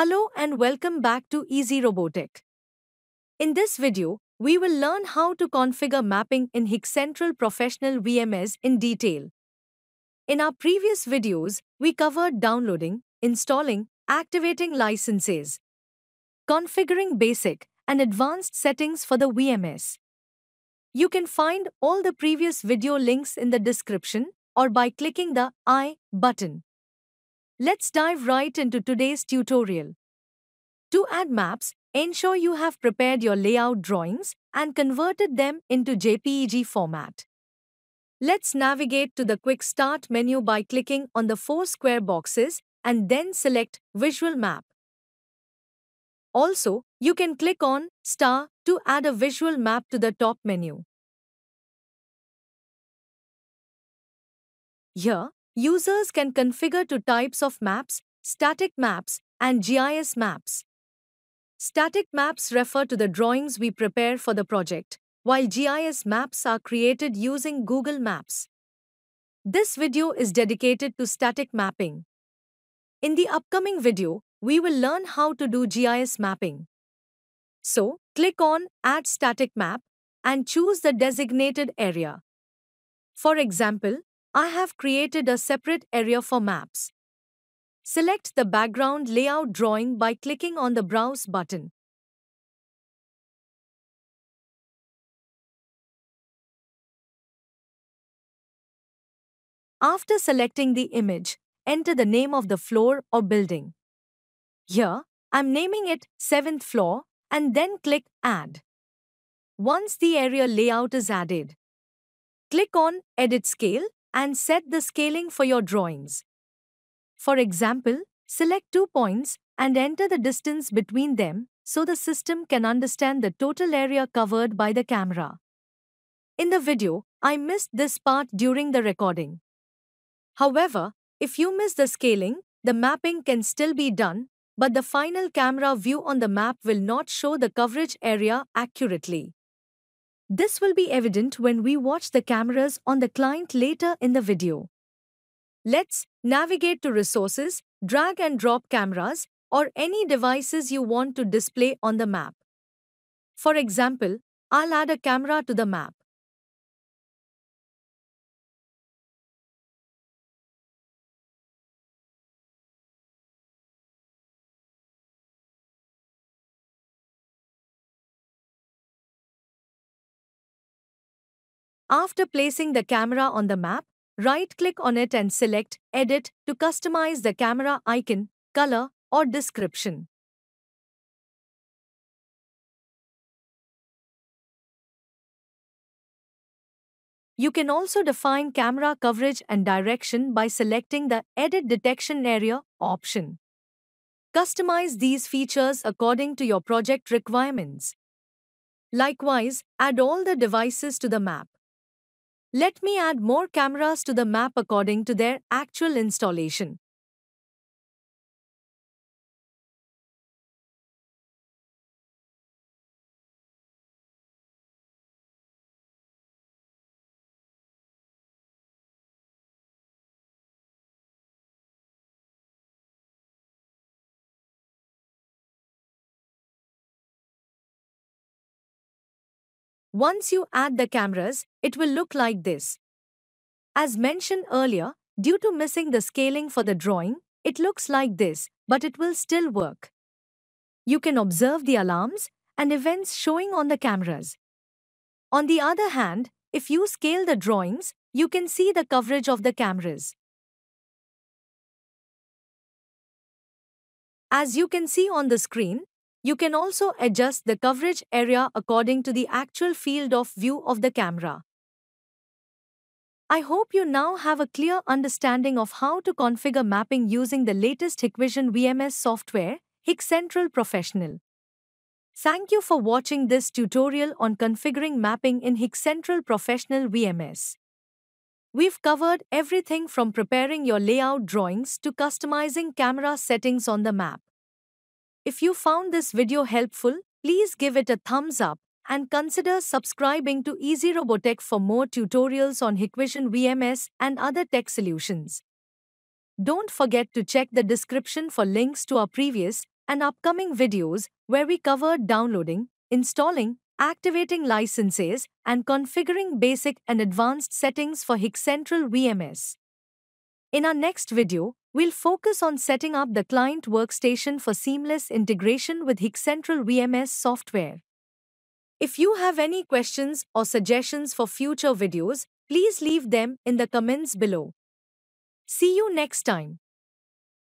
Hello and welcome back to Easy Robotic. In this video, we will learn how to configure mapping in Hiccentral Professional VMS in detail. In our previous videos, we covered downloading, installing, activating licenses, configuring basic and advanced settings for the VMS. You can find all the previous video links in the description or by clicking the I button. Let's dive right into today's tutorial. To add maps, ensure you have prepared your layout drawings and converted them into JPEG format. Let's navigate to the Quick Start menu by clicking on the four square boxes and then select Visual Map. Also, you can click on Star to add a visual map to the top menu. Here, Users can configure two types of maps, static maps and GIS maps. Static maps refer to the drawings we prepare for the project, while GIS maps are created using Google Maps. This video is dedicated to static mapping. In the upcoming video, we will learn how to do GIS mapping. So, click on Add Static Map and choose the designated area. For example, I have created a separate area for maps. Select the background layout drawing by clicking on the Browse button. After selecting the image, enter the name of the floor or building. Here, I'm naming it 7th floor and then click Add. Once the area layout is added, click on Edit Scale and set the scaling for your drawings. For example, select two points and enter the distance between them so the system can understand the total area covered by the camera. In the video, I missed this part during the recording. However, if you miss the scaling, the mapping can still be done, but the final camera view on the map will not show the coverage area accurately. This will be evident when we watch the cameras on the client later in the video. Let's navigate to Resources, drag and drop cameras, or any devices you want to display on the map. For example, I'll add a camera to the map. After placing the camera on the map, right-click on it and select Edit to customize the camera icon, color, or description. You can also define camera coverage and direction by selecting the Edit Detection Area option. Customize these features according to your project requirements. Likewise, add all the devices to the map. Let me add more cameras to the map according to their actual installation. Once you add the cameras, it will look like this. As mentioned earlier, due to missing the scaling for the drawing, it looks like this, but it will still work. You can observe the alarms and events showing on the cameras. On the other hand, if you scale the drawings, you can see the coverage of the cameras. As you can see on the screen, you can also adjust the coverage area according to the actual field of view of the camera. I hope you now have a clear understanding of how to configure mapping using the latest Hikvision VMS software, HikCentral Professional. Thank you for watching this tutorial on configuring mapping in HikCentral Professional VMS. We've covered everything from preparing your layout drawings to customizing camera settings on the map. If you found this video helpful, please give it a thumbs up and consider subscribing to Easy Robotech for more tutorials on Hikvision VMS and other tech solutions. Don't forget to check the description for links to our previous and upcoming videos where we covered downloading, installing, activating licenses, and configuring basic and advanced settings for Hikcentral VMS. In our next video, We'll focus on setting up the client workstation for seamless integration with Hiccentral VMS software. If you have any questions or suggestions for future videos, please leave them in the comments below. See you next time.